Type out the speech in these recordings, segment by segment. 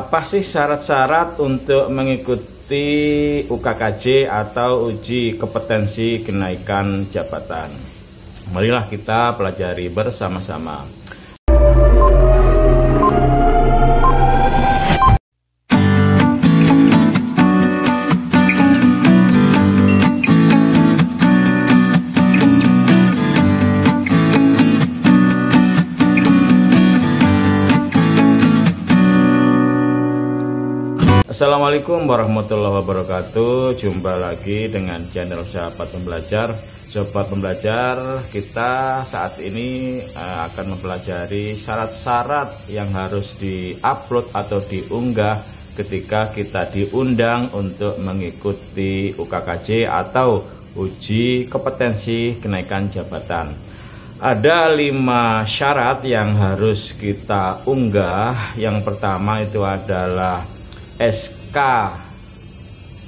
apa sih syarat-syarat untuk mengikuti UKKJ atau uji kompetensi kenaikan jabatan? Marilah kita pelajari bersama-sama. Assalamualaikum warahmatullahi wabarakatuh Jumpa lagi dengan channel sahabat pembelajar Sobat pembelajar kita saat ini eh, akan mempelajari syarat-syarat yang harus di-upload atau diunggah Ketika kita diundang untuk mengikuti UKKJ atau uji kompetensi kenaikan jabatan ada lima syarat yang harus kita unggah. Yang pertama itu adalah SK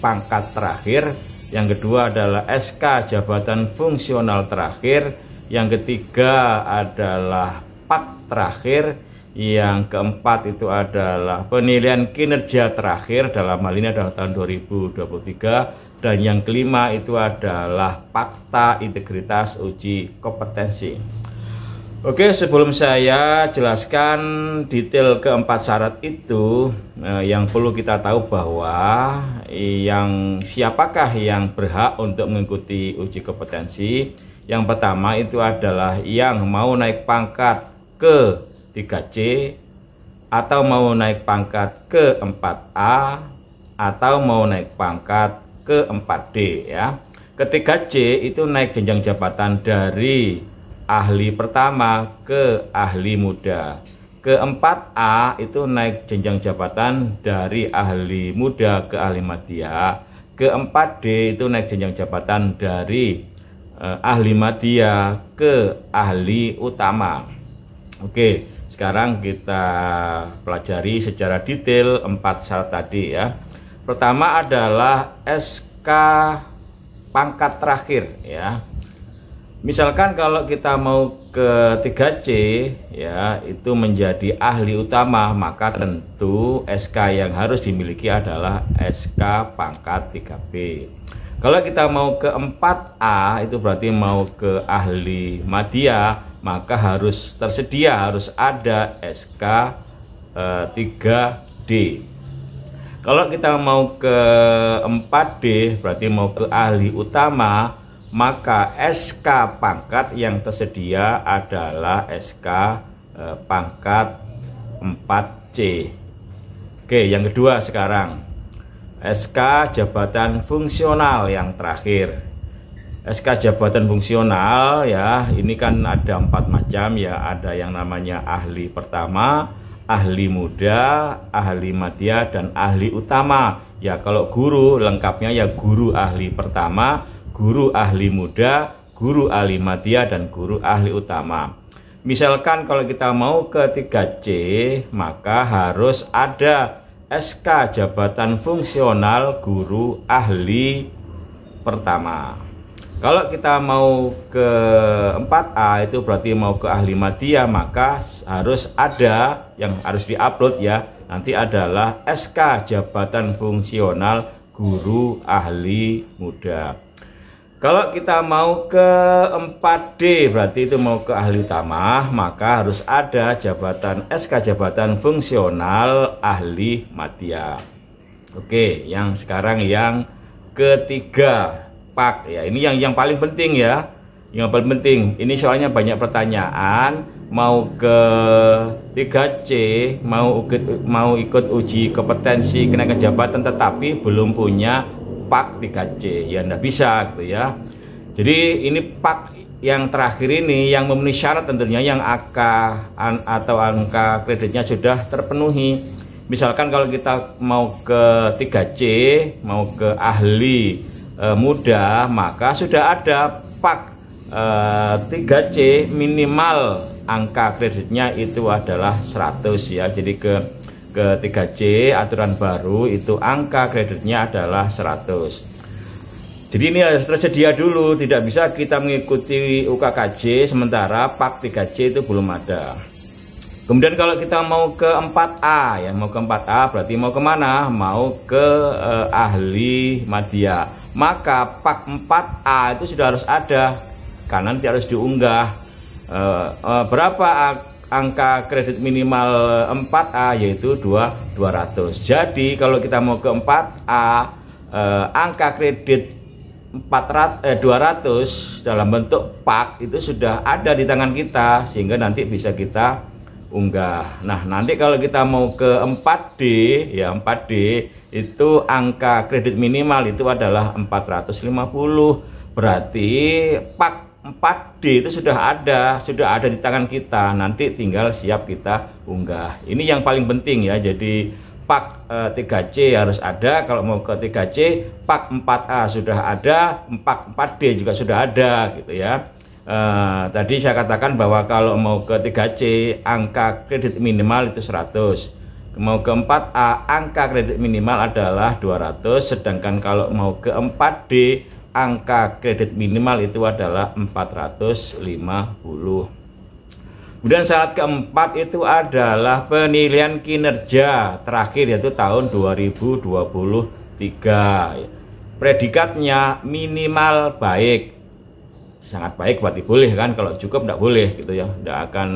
pangkat terakhir, yang kedua adalah SK jabatan fungsional terakhir, yang ketiga adalah pak terakhir, yang keempat itu adalah penilaian kinerja terakhir dalam hal ini adalah tahun 2023 dan yang kelima itu adalah fakta integritas uji kompetensi. Oke, sebelum saya jelaskan detail keempat syarat itu, eh, yang perlu kita tahu bahwa eh, yang siapakah yang berhak untuk mengikuti uji kompetensi? Yang pertama itu adalah yang mau naik pangkat ke 3C atau mau naik pangkat ke 4A atau mau naik pangkat ke 4D ya. Ketiga C itu naik jenjang jabatan dari ahli pertama ke ahli muda. Keempat A itu naik jenjang jabatan dari ahli muda ke ahli madya. Keempat D itu naik jenjang jabatan dari eh, ahli madya ke ahli utama. Oke, sekarang kita pelajari secara detail empat syarat tadi ya. Pertama adalah SK pangkat terakhir ya Misalkan kalau kita mau ke 3C ya itu menjadi ahli utama maka tentu SK yang harus dimiliki adalah SK pangkat 3B. Kalau kita mau ke 4A itu berarti mau ke ahli madya maka harus tersedia harus ada SK eh, 3D. Kalau kita mau ke 4D berarti mau ke ahli utama maka SK pangkat yang tersedia adalah SK e, pangkat 4C. Oke, yang kedua sekarang SK jabatan fungsional yang terakhir. SK jabatan fungsional ya, ini kan ada empat macam ya, ada yang namanya ahli pertama, ahli muda, ahli madya dan ahli utama. Ya, kalau guru lengkapnya ya guru ahli pertama, guru ahli muda, guru ahli matia, dan guru ahli utama. Misalkan kalau kita mau ke 3C, maka harus ada SK jabatan fungsional guru ahli pertama. Kalau kita mau ke 4A itu berarti mau ke ahli matia, maka harus ada yang harus diupload ya. Nanti adalah SK jabatan fungsional guru ahli muda. Kalau kita mau ke 4D berarti itu mau ke ahli utama maka harus ada jabatan SK jabatan fungsional ahli madya. Oke, yang sekarang yang ketiga pak ya. Ini yang yang paling penting ya. Yang paling penting. Ini soalnya banyak pertanyaan mau ke 3C, mau ikut mau ikut uji kompetensi kenaikan jabatan tetapi belum punya pak 3C ya ndak bisa gitu ya jadi ini pak yang terakhir ini yang memenuhi syarat tentunya yang angka an, atau angka kreditnya sudah terpenuhi misalkan kalau kita mau ke 3C mau ke ahli e, muda maka sudah ada pak e, 3C minimal angka kreditnya itu adalah 100 ya jadi ke ke 3C aturan baru itu angka kreditnya adalah 100 jadi ini harus tersedia dulu tidak bisa kita mengikuti UKKJ sementara pak 3C itu belum ada kemudian kalau kita mau ke 4A ya mau ke 4A berarti mau kemana mau ke eh, ahli media. maka pak 4A itu sudah harus ada karena nanti harus diunggah eh, eh, berapa angka kredit minimal 4A yaitu 2 200. Jadi kalau kita mau ke 4A eh, angka kredit 400 eh, 200 dalam bentuk pak itu sudah ada di tangan kita sehingga nanti bisa kita unggah. Nah, nanti kalau kita mau ke 4D ya 4D itu angka kredit minimal itu adalah 450. Berarti pak 4D itu sudah ada, sudah ada di tangan kita. Nanti tinggal siap kita unggah. Ini yang paling penting ya. Jadi pak e, eh, 3C harus ada. Kalau mau ke 3C, pak 4A sudah ada, pak 4D juga sudah ada gitu ya. E, tadi saya katakan bahwa kalau mau ke 3C, angka kredit minimal itu 100. Mau ke 4A, angka kredit minimal adalah 200, sedangkan kalau mau ke 4D, angka kredit minimal itu adalah 450. Kemudian syarat keempat itu adalah penilaian kinerja terakhir yaitu tahun 2023. Predikatnya minimal baik. Sangat baik berarti boleh kan kalau cukup tidak boleh gitu ya. Tidak akan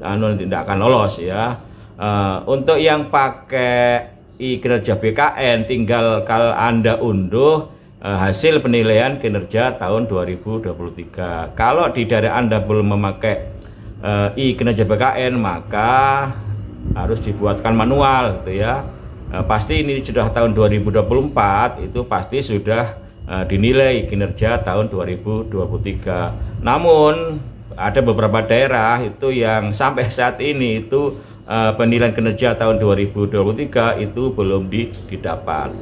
tidak anu, akan lolos ya. Uh, untuk yang pakai i kinerja BKN tinggal kalau Anda unduh Eh, hasil penilaian kinerja tahun 2023. Kalau di daerah Anda belum memakai uh, i kinerja BKN maka harus dibuatkan manual gitu ya. Uh, pasti ini sudah tahun 2024 itu pasti sudah uh, dinilai kinerja tahun 2023. Namun ada beberapa daerah itu yang sampai saat ini itu penilaian kinerja tahun 2023 itu belum didapat.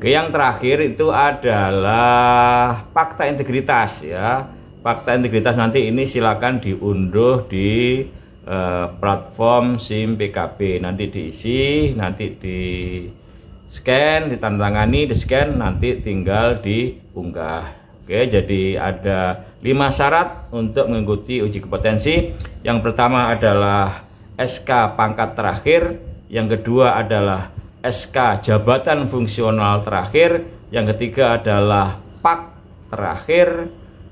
Oke, yang terakhir itu adalah fakta integritas ya. Fakta integritas nanti ini silakan diunduh di uh, platform SIM PKB. Nanti diisi, nanti di scan, ditandatangani, di scan, nanti tinggal diunggah. Oke, jadi ada lima syarat untuk mengikuti uji kompetensi. Yang pertama adalah SK pangkat terakhir, yang kedua adalah SK jabatan fungsional terakhir, yang ketiga adalah PAK terakhir,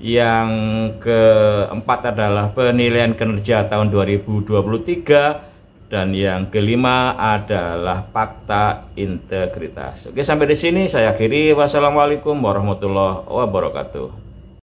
yang keempat adalah penilaian kinerja tahun 2023 dan yang kelima adalah fakta integritas. Oke, sampai di sini saya akhiri. Wassalamualaikum warahmatullahi wabarakatuh.